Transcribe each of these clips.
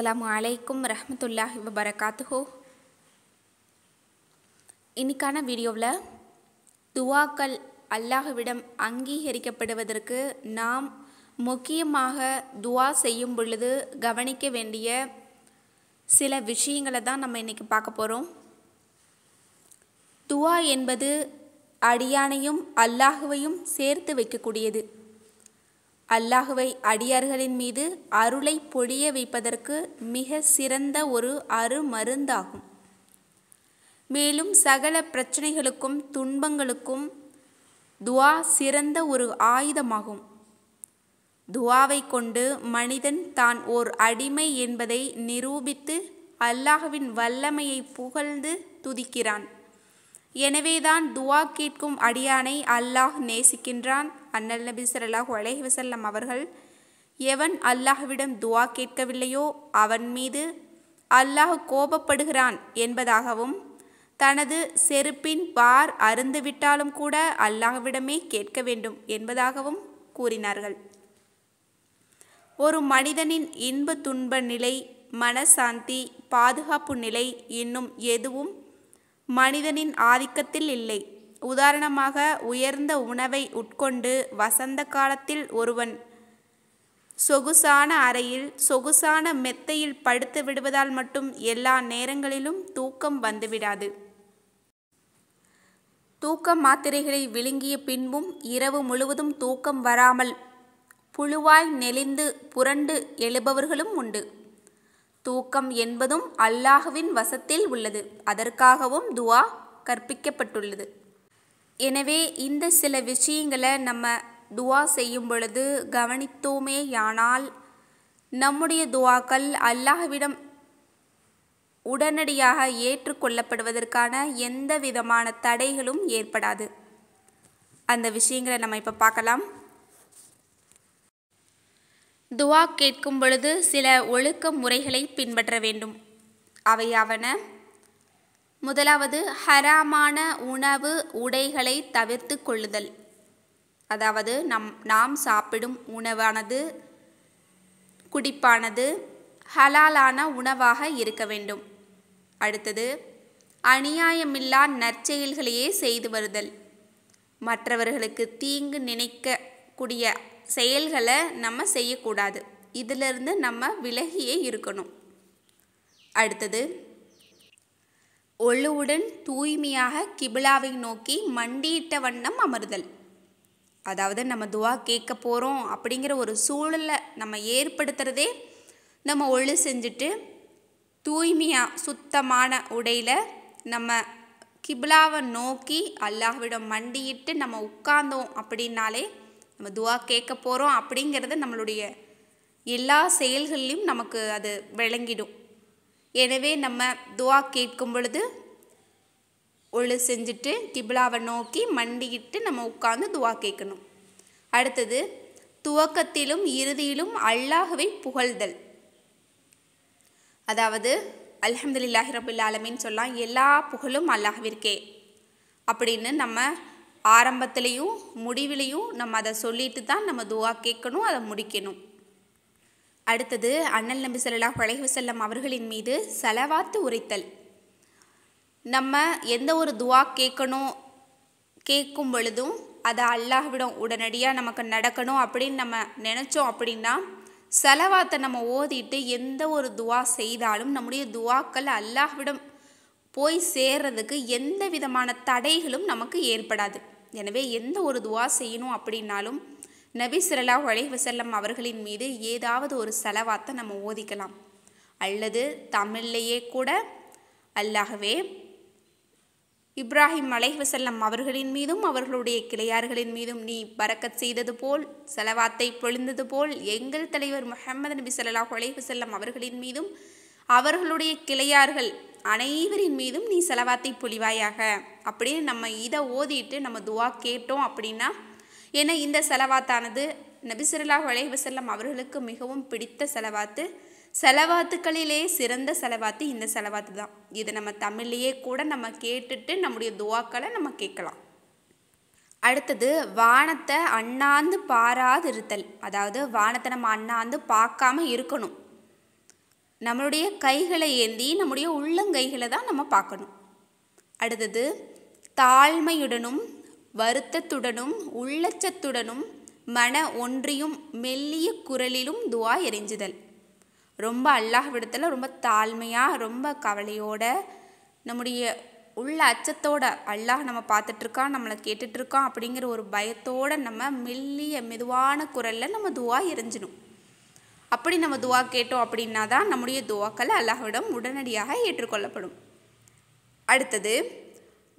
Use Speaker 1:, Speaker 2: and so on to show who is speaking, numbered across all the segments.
Speaker 1: அஸ்லாம் வலைக்கும் ரஹமத்துல்லாஹி வபரகாத்துஹோ இன்றைக்கான வீடியோவில் துவாக்கள் அல்லாஹுவிடம் அங்கீகரிக்கப்படுவதற்கு நாம் முக்கியமாக துவா செய்யும் பொழுது கவனிக்க வேண்டிய சில விஷயங்களை தான் நம்ம இன்றைக்கி பார்க்க போகிறோம் துவா என்பது அடியானையும் அல்லாஹுவையும் சேர்த்து வைக்கக்கூடியது அல்லாஹுவை அடியார்களின் மீது அருளை பொழிய வைப்பதற்கு மிக சிறந்த ஒரு அருமருந்தாகும் மேலும் சகல பிரச்சனைகளுக்கும் துன்பங்களுக்கும் துவா சிறந்த ஒரு ஆயுதமாகும் துவாவை கொண்டு மனிதன் தான் ஓர் அடிமை என்பதை நிரூபித்து அல்லாஹுவின் வல்லமையை புகழ்ந்து துதிக்கிறான் எனவேதான் துவா கேட்கும் அடியானை அல்லாஹ் நேசிக்கின்றான் அண்ணல் நபி சல்லாஹூ அலேஹ் வசல்லம் அவர்கள் எவன் அல்லாஹ்விடம் துவா கேட்கவில்லையோ அவன் மீது அல்லாஹ் கோபப்படுகிறான் என்பதாகவும் தனது செருப்பின் பார் அருந்துவிட்டாலும் கூட அல்லாஹ்விடமே கேட்க வேண்டும் என்பதாகவும் கூறினார்கள் ஒரு மனிதனின் இன்ப துன்ப நிலை மனசாந்தி பாதுகாப்பு நிலை இன்னும் எதுவும் மனிதனின் ஆதிக்கத்தில் இல்லை உதாரணமாக உயர்ந்த உணவை உட்கொண்டு வசந்த காலத்தில் ஒருவன் சொகுசான அறையில் சொகுசான மெத்தையில் படுத்து விடுவதால் மட்டும் எல்லா நேரங்களிலும் தூக்கம் வந்துவிடாது தூக்க மாத்திரைகளை விழுங்கிய பின்பும் இரவு முழுவதும் தூக்கம் வராமல் புழுவாய் நெளிந்து புரண்டு எழுபவர்களும் உண்டு தூக்கம் என்பதும் அல்லாஹுவின் வசத்தில் உள்ளது அதற்காகவும் துவா கற்பிக்கப்பட்டுள்ளது எனவே இந்த சில விஷயங்களை நம்ம துவா செய்யும் பொழுது கவனித்தோமே யானால் நம்முடைய துவாக்கள் அல்லாஹுவிடம் உடனடியாக ஏற்றுக்கொள்ளப்படுவதற்கான எந்த விதமான தடைகளும் ஏற்படாது அந்த விஷயங்களை நம்ம இப்போ பார்க்கலாம் துவா கேட்கும் பொழுது சில ஒழுக்க முறைகளை பின்பற்ற வேண்டும் அவையாவன முதலாவது ஹராமான உணவு உடைகளை தவிர்த்து கொள்ளுதல் அதாவது நம் நாம் சாப்பிடும் உணவானது குடிப்பானது ஹலாலான உணவாக இருக்க வேண்டும் அடுத்தது அநியாயமில்லா நற்செயல்களையே செய்து வருதல் மற்றவர்களுக்கு தீங்கு நினைக்கக்கூடிய செயல்களை நம்ம செய்யக்கூடாது இதிலிருந்து நம்ம விலகியே இருக்கணும் அடுத்தது ஒழுவுடன் தூய்மையாக கிபிலாவை நோக்கி மண்டியிட்ட வண்ணம் அமர்தல் அதாவது நம்ம துவா கேட்க போகிறோம் அப்படிங்கிற ஒரு சூழலை நம்ம ஏற்படுத்துகிறதே நம்ம ஒழு செஞ்சுட்டு தூய்மையாக சுத்தமான உடையில் நம்ம கிபிலாவை நோக்கி அல்லாஹ்விடம் மண்டியிட்டு நம்ம உட்கார்ந்தோம் அப்படின்னாலே நம்ம துவா கேட்க போகிறோம் அப்படிங்கிறது நம்மளுடைய எல்லா செயல்கள்லையும் நமக்கு அது விளங்கிடும் எனவே நம்ம துவா கேட்கும் பொழுது ஒழு செஞ்சுட்டு கிபிலாவை நோக்கி மண்டிக்கிட்டு நம்ம உட்காந்து துவா கேட்கணும் அடுத்தது துவக்கத்திலும் இறுதியிலும் அல்லாகவே புகழ்தல் அதாவது அல்ஹம்துலில்லாஹி ரபுல் சொல்லலாம் எல்லா புகழும் அல்லாஹிற்கே அப்படின்னு நம்ம ஆரம்பத்துலேயும் முடிவிலையும் நம்ம அதை சொல்லிட்டு தான் நம்ம துவா கேட்கணும் அதை முடிக்கணும் அடுத்தது அண்ணல் நம்பி சொல்லலா பழகி செல்லம் அவர்களின் மீது செலவாத்து உரைத்தல் நம்ம எந்த ஒரு துவா கேட்கணும் கேட்கும் பொழுதும் அதை அல்லாஹ்விடம் உடனடியாக நமக்கு நடக்கணும் அப்படின்னு நம்ம நினச்சோம் அப்படின்னா செலவாத்தை நம்ம ஓதிட்டு எந்த ஒரு துவா செய்தாலும் நம்முடைய துவாக்கள் அல்லாஹ்விடம் போய் சேர்றதுக்கு எந்த விதமான தடைகளும் நமக்கு ஏற்படாது எனவே எந்த ஒரு துவா செய்யணும் அப்படின்னாலும் நபி சிரலா வசல்லம் அவர்களின் மீது ஏதாவது ஒரு செலவாத்தை நம்ம ஓதிக்கலாம் அல்லது தமிழ்லேயே கூட அல்லாகவே இப்ராஹிம் அலைஹசல்லம் அவர்களின் மீதும் அவர்களுடைய கிளையார்களின் மீதும் நீ பறக்கச் செய்தது போல் செலவாத்தை பொழிந்தது போல் எங்கள் தலைவர் முஹம்மது நபி சல்லாஹ் அலைஹசல்லம் அவர்களின் மீதும் அவர்களுடைய கிளையார்கள் அனைவரின் மீதும் நீ செலவாத்தை புலிவாயாக அப்படின்னு நம்ம இதை ஓதிட்டு நம்ம துவா கேட்டோம் அப்படின்னா ஏன்னா இந்த செலவாத்தானது நபிசுல்லா செல்லம் அவர்களுக்கு மிகவும் பிடித்த செலவாத்து செலவாத்துக்களிலே சிறந்த செலவாத்து இந்த செலவாத்து தான் இதை நம்ம தமிழ்லேயே கூட நம்ம கேட்டுட்டு நம்முடைய துவாக்களை நம்ம கேட்கலாம் அடுத்தது வானத்தை அண்ணாந்து பாராது இருத்தல் அதாவது வானத்தை நம்ம அண்ணாந்து பார்க்காம இருக்கணும் நம்மளுடைய கைகளை ஏந்தி நம்முடைய உள்ளங்கைகளை தான் நம்ம பார்க்கணும் அடுத்தது தாழ்மையுடனும் வருத்தத்துடனும் உள்ளச்சத்துடனும் மன ஒன்றியும் மெல்லிய குரலிலும் துவா எரிஞ்சுதல் ரொம்ப விடத்தில் ரொம்ப தாழ்மையாக ரொம்ப கவலையோடு நம்முடைய உள்ள அச்சத்தோட அல்லாஹ் நம்ம பார்த்துட்ருக்கான் நம்மளை கேட்டுட்ருக்கான் அப்படிங்கிற ஒரு பயத்தோடு நம்ம மெல்லிய மெதுவான குரலில் நம்ம துவா எரிஞ்சிடும் அப்படி நம்ம துவா கேட்டோம் அப்படின்னா தான் நம்முடைய துவாக்கள் அல்லாஹ்விடம் உடனடியாக ஏற்றுக்கொள்ளப்படும் அடுத்தது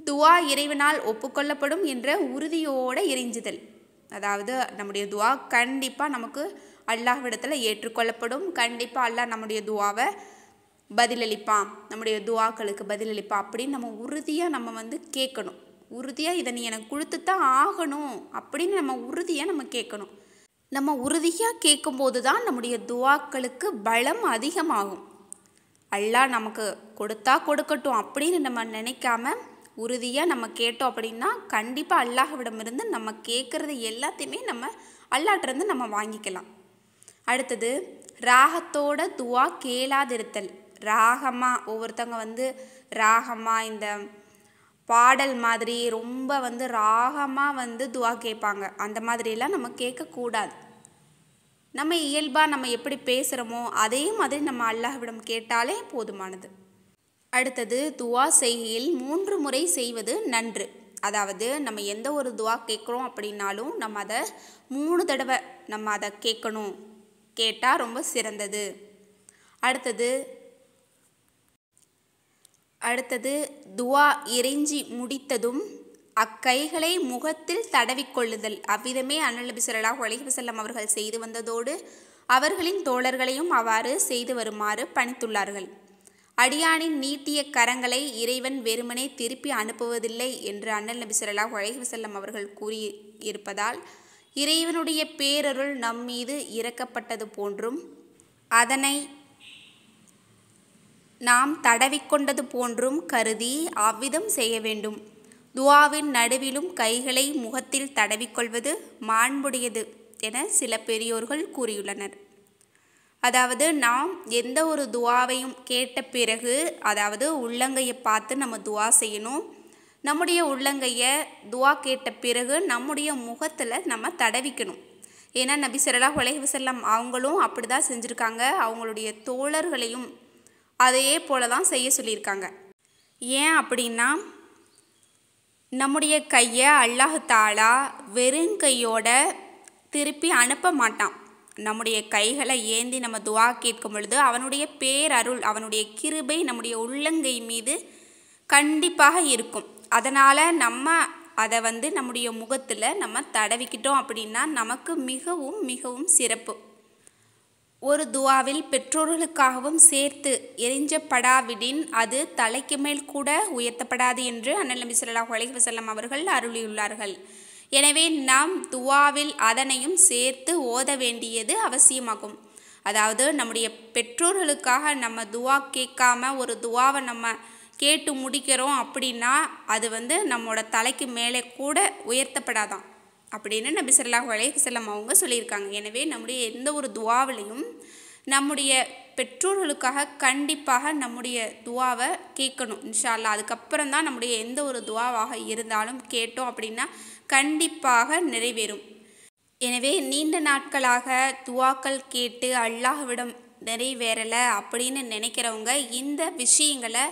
Speaker 1: துவா இறைவனால் ஒப்புக்கொள்ளப்படும் என்ற உறுதியோடு இறைஞ்சுதல் அதாவது நம்முடைய துவா கண்டிப்பாக நமக்கு அல்லாஹ்விடத்தில் ஏற்றுக்கொள்ளப்படும் கண்டிப்பாக அல்லாஹ் நம்முடைய துவாவை பதிலளிப்பான் நம்முடைய துவாக்களுக்கு பதிலளிப்பான் அப்படின்னு நம்ம உறுதியாக நம்ம வந்து கேட்கணும் உறுதியாக இதை நீ எனக்கு கொடுத்து தான் ஆகணும் அப்படின்னு நம்ம உறுதியாக நம்ம கேட்கணும் நம்ம உறுதியாக கேட்கும்போது தான் நம்முடைய துவாக்களுக்கு பலம் அதிகமாகும் அல்லா நமக்கு கொடுத்தா கொடுக்கட்டும் அப்படின்னு நம்ம நினைக்காம உறுதியாக நம்ம கேட்டோம் அப்படின்னா கண்டிப்பாக அல்லாஹ்விடமிருந்து நம்ம கேட்குறது எல்லாத்தையுமே நம்ம அல்லாட்டிருந்து நம்ம வாங்கிக்கலாம் அடுத்தது ராகத்தோட துவா கேளாதிருத்தல் ராகமாக ஒவ்வொருத்தவங்க வந்து ராகமாக இந்த பாடல் மாதிரி ரொம்ப வந்து ராகமாக வந்து துவா கேட்பாங்க அந்த மாதிரிலாம் நம்ம கேட்கக்கூடாது நம்ம இயல்பாக நம்ம எப்படி பேசுகிறோமோ அதே மாதிரி நம்ம அல்லாஹ்விடம் கேட்டாலே போதுமானது அடுத்தது துவா செய்கையில் மூன்று முறை செய்வது நன்று அதாவது நம்ம எந்த ஒரு துவா கேட்குறோம் அப்படின்னாலும் நம்ம அதை மூணு தடவை நம்ம அதை கேட்கணும் கேட்டால் ரொம்ப சிறந்தது அடுத்தது அடுத்தது துவா எரிஞ்சி முடித்ததும் அக்கைகளை முகத்தில் தடவிக்கொள்ளுதல் அவ்விதமே அண்ணலபி சொல்லலா செல்லம் அவர்கள் செய்து வந்ததோடு அவர்களின் தோழர்களையும் அவ்வாறு செய்து வருமாறு பணித்துள்ளார்கள் அடியானின் நீட்டிய கரங்களை இறைவன் வெறுமனே திருப்பி அனுப்புவதில்லை என்று அண்ணல் நபி சொல்லலா செல்லம் அவர்கள் கூறியிருப்பதால் இறைவனுடைய பேரருள் நம்மீது இறக்கப்பட்டது போன்றும் அதனை நாம் தடவிக்கொண்டது போன்றும் கருதி அவ்விதம் செய்ய வேண்டும் துவாவின் நடுவிலும் கைகளை முகத்தில் தடவிக்கொள்வது மாண்புடையது என சில பெரியோர்கள் கூறியுள்ளனர் அதாவது நாம் எந்த ஒரு துவாவையும் கேட்ட பிறகு அதாவது உள்ளங்கையை பார்த்து நம்ம துவா செய்யணும் நம்முடைய உள்ளங்கையை துவா கேட்ட பிறகு நம்முடைய முகத்தில் நம்ம தடவிக்கணும் ஏன்னா நபி சொல்லா உலகி செல்லம் அவங்களும் அப்படி தான் செஞ்சுருக்காங்க அவங்களுடைய தோழர்களையும் அதையே போல தான் செய்ய சொல்லியிருக்காங்க ஏன் அப்படின்னா நம்முடைய கையை அல்லாஹாலா வெறும் கையோட திருப்பி அனுப்ப மாட்டான் நம்முடைய கைகளை ஏந்தி நம்ம துவா கேட்கும் பொழுது அவனுடைய பேரருள் அவனுடைய கிருபை நம்முடைய உள்ளங்கை மீது கண்டிப்பாக இருக்கும் அதனால் நம்ம அதை வந்து நம்முடைய முகத்தில் நம்ம தடவிக்கிட்டோம் அப்படின்னா நமக்கு மிகவும் மிகவும் சிறப்பு ஒரு துவாவில் பெற்றோர்களுக்காகவும் சேர்த்து எரிஞ்சப்படாவிடின் அது தலைக்கு மேல் கூட உயர்த்தப்படாது என்று அண்ணல் நபி சொல்லாஹ் அலஹி வசல்லம் அவர்கள் அருளியுள்ளார்கள் எனவே நாம் துவாவில் அதனையும் சேர்த்து ஓத வேண்டியது அவசியமாகும் அதாவது நம்முடைய பெற்றோர்களுக்காக நம்ம துவா கேட்காம ஒரு துவாவை நம்ம கேட்டு முடிக்கிறோம் அப்படின்னா அது வந்து நம்மளோட தலைக்கு மேலே கூட உயர்த்தப்படாதான் அப்படின்னு நபி சொல்லாஹு அலையம் அவங்க சொல்லியிருக்காங்க எனவே நம்முடைய எந்த ஒரு துவாவிலையும் நம்முடைய பெற்றோர்களுக்காக கண்டிப்பாக நம்முடைய துவாவை கேட்கணும் இன்ஷால்லா அதுக்கப்புறம் தான் நம்முடைய எந்த ஒரு துவாவாக இருந்தாலும் கேட்டோம் அப்படின்னா கண்டிப்பாக நிறைவேறும் எனவே நீண்ட நாட்களாக துவாக்கள் கேட்டு அல்லாஹ்விடம் நிறைவேறலை அப்படின்னு நினைக்கிறவங்க இந்த விஷயங்களை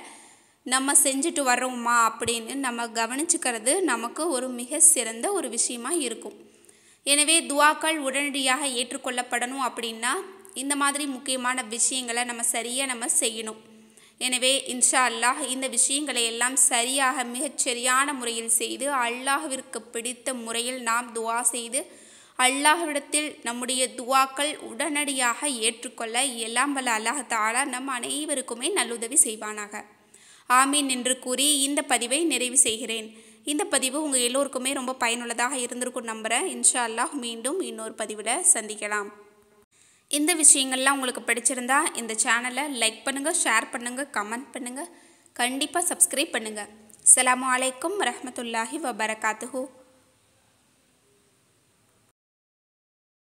Speaker 1: நம்ம செஞ்சுட்டு வர்றோமா அப்படின்னு நம்ம கவனிச்சுக்கிறது நமக்கு ஒரு மிக சிறந்த ஒரு விஷயமாக இருக்கும் எனவே துவாக்கள் உடனடியாக ஏற்றுக்கொள்ளப்படணும் அப்படின்னா இந்த மாதிரி முக்கியமான விஷயங்களை நம்ம சரியாக நம்ம செய்யணும் எனவே இன்ஷா அல்லாஹ் இந்த விஷயங்களை எல்லாம் சரியாக மிகச்சரியான முறையில் செய்து அல்லாஹ்விற்கு பிடித்த முறையில் நாம் துவா செய்து அல்லாஹ்விடத்தில் நம்முடைய துவாக்கள் உடனடியாக ஏற்றுக்கொள்ள எல்லாம் வல்ல அல்லாஹ் தாலா நம் அனைவருக்குமே நல்லுதவி செய்வானாக ஆமீன் என்று கூறி இந்த பதிவை நிறைவு செய்கிறேன் இந்த பதிவு உங்கள் எல்லோருக்குமே ரொம்ப பயனுள்ளதாக இருந்திருக்கும் நம்புகிறேன் இன்ஷா அல்லாஹ் மீண்டும் இன்னொரு பதிவில் சந்திக்கலாம் இந்த விஷயங்கள்லாம் உங்களுக்கு பிடிச்சிருந்தா இந்த சேனலை லைக் பண்ணுங்கள் ஷேர் பண்ணுங்கள் கமெண்ட் பண்ணுங்கள் கண்டிப்பாக சப்ஸ்கிரைப் பண்ணுங்கள் அலாம் வலைக்கம் வரமத்துல்லாஹி வபரகாத்துஹூ